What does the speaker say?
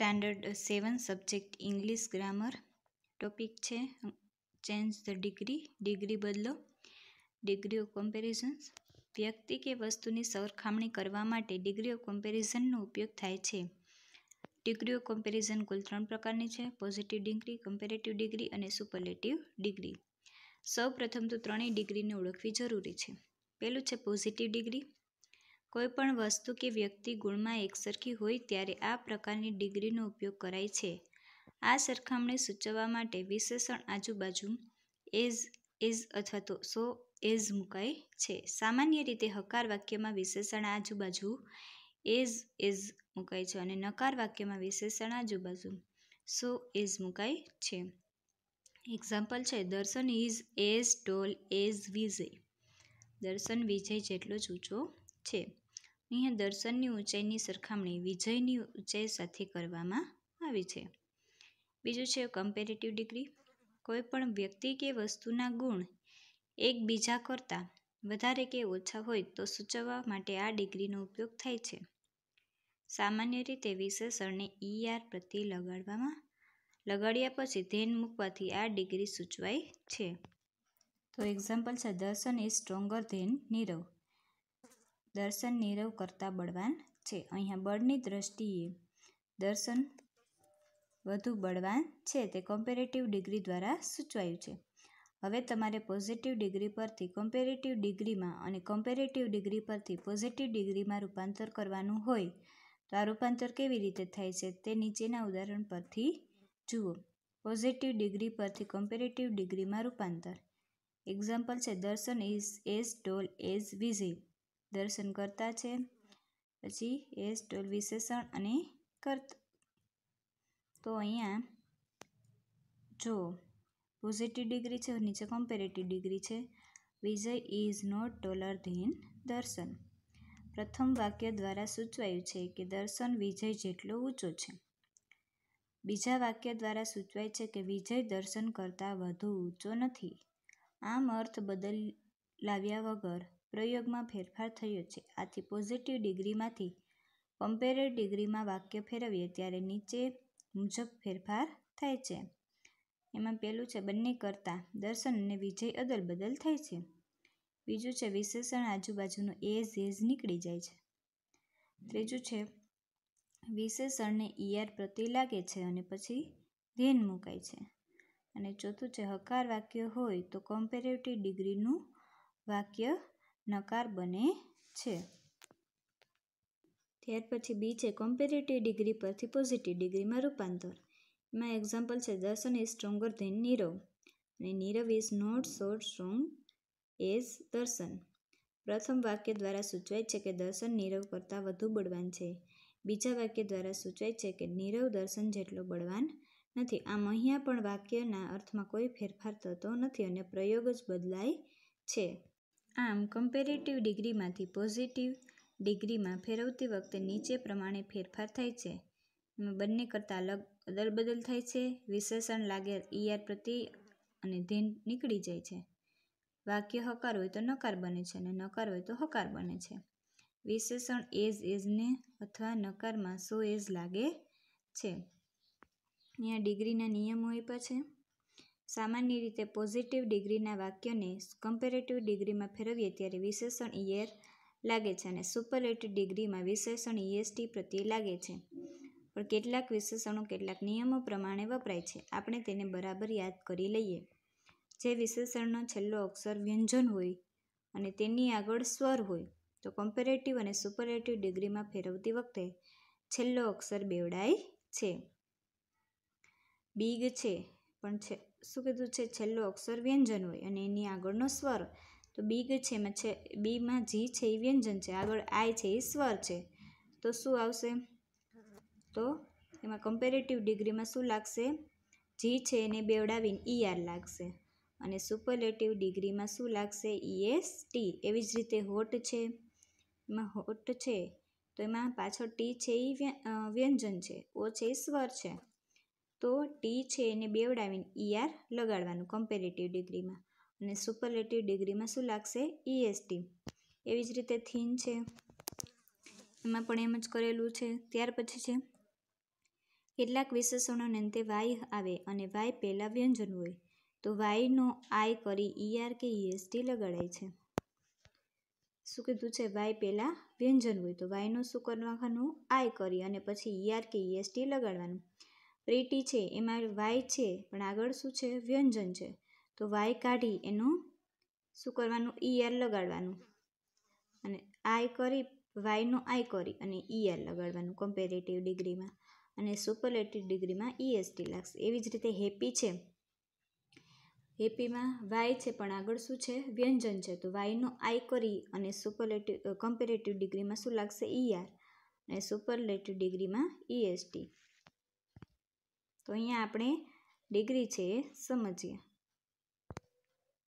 Standard seven subject English grammar topic છે change the degree degree બદલો degree of comparisons વ્યક્તિ કે વસ્તુની સરખામણી કરવા માટે ડિગ્રી ઓફ કમ્પેરિઝનનો ઉપયોગ થાય છે ડિગ્રી ઓફ કમ્પેરિઝન કુલ ત્રણ પ્રકારની છે પોઝિટિવ ડિગ્રી કમ્પેરેટિવ ડિગ્રી અને સુપરલેટિવ ડિગ્રી સૌ પ્રથમ તો ત્રણેય ડિગ્રીને ઓળખવી જરૂરી છે પહેલું છે પોઝિટિવ ડિગ્રી કોઈપણ વસ્તુ કે વ્યક્તિ ગુણમાં એકસરખી હોય ત્યારે આ પ્રકારની ડિગ્રીનો ઉપયોગ કરાય છે આ સરખામણી સૂચવવા માટે વિશેષણ આજુબાજુ એઝ એઝ અથવા તો સો એઝ મુકાય છે સામાન્ય રીતે હકાર વાક્યમાં વિશેષણ આજુબાજુ એઝ એઝ મુકાય છે અને નકાર વાક્યમાં વિશેષણ આજુબાજુ સો એઝ મુકાય છે એક્ઝામ્પલ છે Darshan is as tall as Vijay Darshan Vijay જેટલો જ ઊંચો છે અહીંયા દર્શનની ઊંચાઈની સરખામણી વિજયની ઊંચાઈ સાથે કરવામાં આવી છે બીજું છે કમ્પેરેટિવ ડિગ્રી કોઈપણ વ્યક્તિ કે વસ્તુના ગુણ એકબીજા કરતાં વધારે કે ઓછા હોય તો સૂચવવા માટે આ ડિગ્રીનો ઉપયોગ થાય છે સામાન્ય રીતે વિશેષણને ઈઆર e પ્રતિ લગાડવામાં લગાડ્યા પછી ધ્યેન મૂકવાથી આ ડિગ્રી સૂચવાય છે તો એક્ઝામ્પલ છે Darshan is stronger than Nirav દર્શન નીરવ કરતાં બળવાન છે અહીંયા બળની દ્રષ્ટિએ દર્શન વધુ બળવાન છે તે કોમ્પેરેટિવ ડિગ્રી દ્વારા સૂચવાયું છે હવે તમારે પોઝિટિવ ડિગ્રી પરથી કોમ્પેરેટિવ ડિગ્રીમાં અને કોમ્પેરેટિવ ડિગ્રી પરથી પોઝિટિવ ડિગ્રીમાં રૂપાંતર કરવાનું હોય તો આ રૂપાંતર કેવી રીતે થાય છે તે નીચેના ઉદાહરણ પરથી જુઓ પોઝિટિવ ડિગ્રી પરથી કોમ્પેરેટિવ ડિગ્રીમાં રૂપાંતર એક્ઝામ્પલ છે Darshan is as tall as Vijay Darshan કરતા છે પછી એ સ્ટોલ વિશેષણ અને કર્ત તો અહીંયા જો પોઝિટિવ ડિગ્રી છે નીચે કમ્પેરેટિવ ડિગ્રી છે Vijay is not taller than Darshan પ્રથમ વાક્ય દ્વારા સૂચવાયું છે કે દર્શન વિજય જેટલો ઊંચો છે બીજા વાક્ય દ્વારા સૂચવાય છે કે વિજય દર્શન કરતાં વધુ ઊંચો નથી આમ અર્થ બદલ લાવ્યા વગર પ્રયોગમાં ફેરફાર થયો છે આથી પોઝિટિવ ડિગ્રીમાંથી કમ્પેરેડ ડિગ્રીમાં વાક્ય ફેરવીએ ત્યારે નીચે મુજબ ફેરફાર થાય છે એમાં પહેલું છે બંને કરતાં દર્શન અને વિજય અદલ બદલ થાય છે બીજું છે વિશેષણ આજુબાજુનું એઝ એઝ નીકળી જાય છે ત્રીજું છે વિશેષણને ઈઆર પ્રતિ લાગે છે અને પછી ધ્યેન મુકાય છે અને ચોથું છે હકાર વાક્ય હોય તો કોમ્પેરેટિવ ડિગ્રીનું વાક્ય નકાર બને છે ત્યાર પછી બી છે કોમ્પેરેટિવ ડિગ્રી પરથી પોઝિટિવ ડિગ્રીમાં રૂપાંતર એમાં એક્ઝામ્પલ છે Darshan is stronger than Nirav અને Nirav is not so strong as Darshan પ્રથમ વાક્ય દ્વારા સૂચવાય છે કે દર્શન નીરવ કરતાં વધુ બળવાન છે બીજા વાક્ય દ્વારા સૂચવાય છે કે નીરવ દર્શન જેટલો બળવાન નથી આમ અહીંયા પણ વાક્યના અર્થમાં કોઈ ફેરફાર થતો નથી અને પ્રયોગ જ બદલાય છે આમ કમ્પેરેટિવ ડિગ્રીમાંથી પોઝિટિવ ડિગ્રીમાં ફેરવતી વખતે નીચે પ્રમાણે ફેરફાર થાય છે બંને કરતાં અલગ અદલબદલ થાય છે વિશેષણ લાગે ઈઆર પ્રતિ અને ધીન નીકળી જાય છે વાક્ય હકાર હોય તો નકાર બને છે અને નકાર હોય તો હકાર બને છે વિશેષણ એઝ એઝને અથવા નકારમાં સો એઝ લાગે છે અહીંયા ડિગ્રીના નિયમો આપ્યા છે સામાન્ય રીતે પોઝિટિવ ડિગ્રીના વાક્યને કમ્પેરેટિવ ડિગ્રીમાં ફેરવીએ ત્યારે વિશેષણ -ઇયર લાગે છે અને સુપરલેટિવ ડિગ્રીમાં વિશેષણ -ઇએસટી પ્રત્યે લાગે છે. પણ કેટલાક વિશેષણો કેટલાક નિયમો પ્રમાણે વપરાય છે. આપણે તેને બરાબર યાદ કરી લઈએ. જે વિશેષણનો છેલ્લો અક્ષર વ્યંજન હોય અને તેની આગળ સ્વર હોય તો કમ્પેરેટિવ અને સુપરલેટિવ ડિગ્રીમાં ફેરવતી વખતે છેલ્લો અક્ષર બેવડાય છે. બીગ છે, પણ છે શું કીધું છે છેલ્લો અક્ષર વ્યંજન હોય અને એની આગળનો સ્વર તો બીગ છે એમાં છે બીમાં જી છે એ વ્યંજન છે આગળ આઈ છે એ સ્વર છે તો શું આવશે તો એમાં કમ્પેરેટિવ ડિગ્રીમાં શું લાગશે જી છે એને બેવડાવીને ઈ આર લાગશે અને સુપરલેટિવ ડિગ્રીમાં શું લાગશે ઈ એસ ટી એવી જ રીતે હોટ છે એમાં હોટ છે તો એમાં પાછળ ટી છે એ વ્યંજન છે ઓ છે એ સ્વર છે તો ટી છે એને બેવડાવીને ઈઆર e લગાડવાનું કમ્પેરેટિવ ડિગ્રીમાં અને સુપરલેટિવ ડિગ્રીમાં શું લાગશે ઈએસટી e એવી જ રીતે થીન છે એમાં પણ એમ જ કરેલું છે ત્યાર પછી છે કેટલાક વિશેષણોને અંતે વાય આવે અને વાય પહેલાં વ્યંજન હોય તો વાયનો આય કરી ઈઆર e કે ઈએસટી લગાડાય છે શું કીધું છે વાય પહેલાં વ્યંજન હોય તો વાયનો શું કરવાનું આય કરી અને પછી ઈઆર કે ઈએસટી લગાડવાનું પ્રીટી છે એમાં વાય છે પણ આગળ શું છે વ્યંજન છે તો વાય કાઢી એનું શું કરવાનું ઈયર લગાડવાનું અને આઈ કરી વાયનું આઈ કરી અને ઈયર લગાડવાનું કમ્પેરેટિવ ડિગ્રીમાં અને સુપરલેટિવ ડિગ્રીમાં ઈએસટી લાગશે એવી જ રીતે હેપી છે હેપીમાં વાય છે પણ આગળ શું છે વ્યંજન છે તો વાયનું આઈ કરી અને સુપરલેટિવ કમ્પેરેટિવ ડિગ્રીમાં શું લાગશે ઈઆર અને સુપરલેટિવ ડિગ્રીમાં ઈએસટી તો અહીંયા આપણે ડિગ્રી છે એ સમજીએ